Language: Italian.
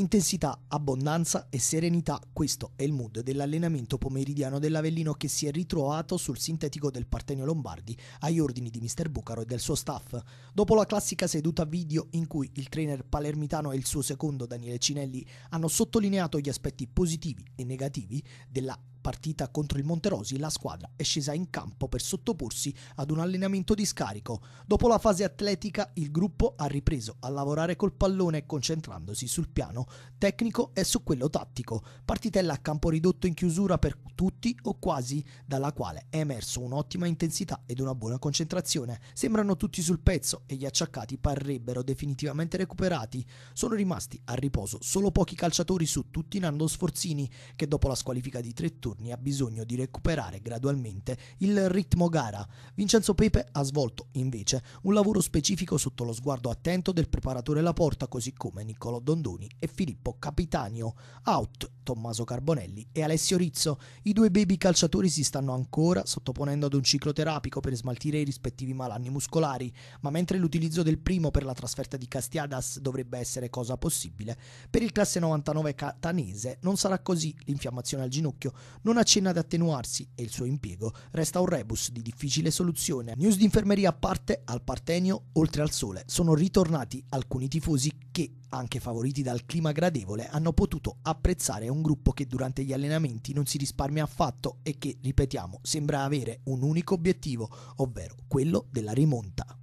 Intensità, abbondanza e serenità, questo è il mood dell'allenamento pomeridiano dell'Avellino che si è ritrovato sul sintetico del Partenio Lombardi agli ordini di Mr. Bucaro e del suo staff. Dopo la classica seduta video in cui il trainer palermitano e il suo secondo Daniele Cinelli hanno sottolineato gli aspetti positivi e negativi della partita contro il Monterosi, la squadra è scesa in campo per sottoporsi ad un allenamento di scarico. Dopo la fase atletica, il gruppo ha ripreso a lavorare col pallone concentrandosi sul piano tecnico e su quello tattico. Partitella a campo ridotto in chiusura per tutti o quasi, dalla quale è emerso un'ottima intensità ed una buona concentrazione. Sembrano tutti sul pezzo e gli acciaccati parrebbero definitivamente recuperati. Sono rimasti a riposo solo pochi calciatori su tutti Nando Sforzini, che dopo la squalifica di tre turni turni ha bisogno di recuperare gradualmente il ritmo gara. Vincenzo Pepe ha svolto invece un lavoro specifico sotto lo sguardo attento del preparatore La Porta, così come Niccolò Dondoni e Filippo Capitanio. Out Tommaso Carbonelli e Alessio Rizzo. I due baby calciatori si stanno ancora sottoponendo ad un ciclo terapico per smaltire i rispettivi malanni muscolari, ma mentre l'utilizzo del primo per la trasferta di Castiadas dovrebbe essere cosa possibile, per il classe 99 catanese non sarà così. L'infiammazione al ginocchio non accenna ad attenuarsi e il suo impiego resta un rebus di difficile soluzione. News di infermeria a parte, al Partenio, oltre al sole, sono ritornati alcuni tifosi che, anche favoriti dal clima gradevole, hanno potuto apprezzare un gruppo che durante gli allenamenti non si risparmia affatto e che, ripetiamo, sembra avere un unico obiettivo, ovvero quello della rimonta.